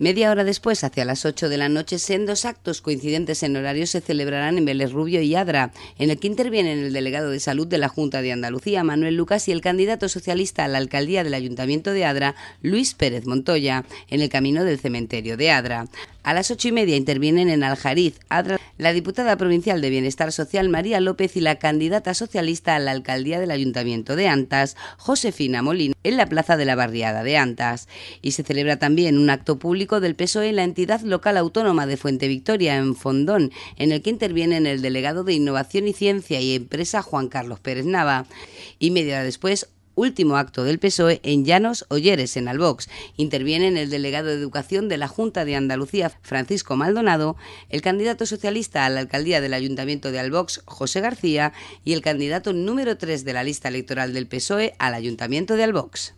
Media hora después, hacia las 8 de la noche, sendos actos coincidentes en horario se celebrarán en Vélez Rubio y Adra, en el que intervienen el delegado de salud de la Junta de Andalucía, Manuel Lucas, y el candidato socialista a la alcaldía del Ayuntamiento de Adra, Luis Pérez Montoya, en el camino del cementerio de Adra. A las ocho y media intervienen en Aljariz, Adra la diputada provincial de Bienestar Social María López y la candidata socialista a la alcaldía del Ayuntamiento de Antas, Josefina Molina, en la plaza de la barriada de Antas. Y se celebra también un acto público del PSOE en la entidad local autónoma de Fuente Victoria, en Fondón, en el que intervienen el delegado de Innovación y Ciencia y Empresa Juan Carlos Pérez Nava. Y media hora después, último acto del PSOE en Llanos Olleres, en Albox. Intervienen el delegado de Educación de la Junta de Andalucía, Francisco Maldonado, el candidato socialista a la alcaldía del Ayuntamiento de Albox, José García, y el candidato número 3 de la lista electoral del PSOE al Ayuntamiento de Albox.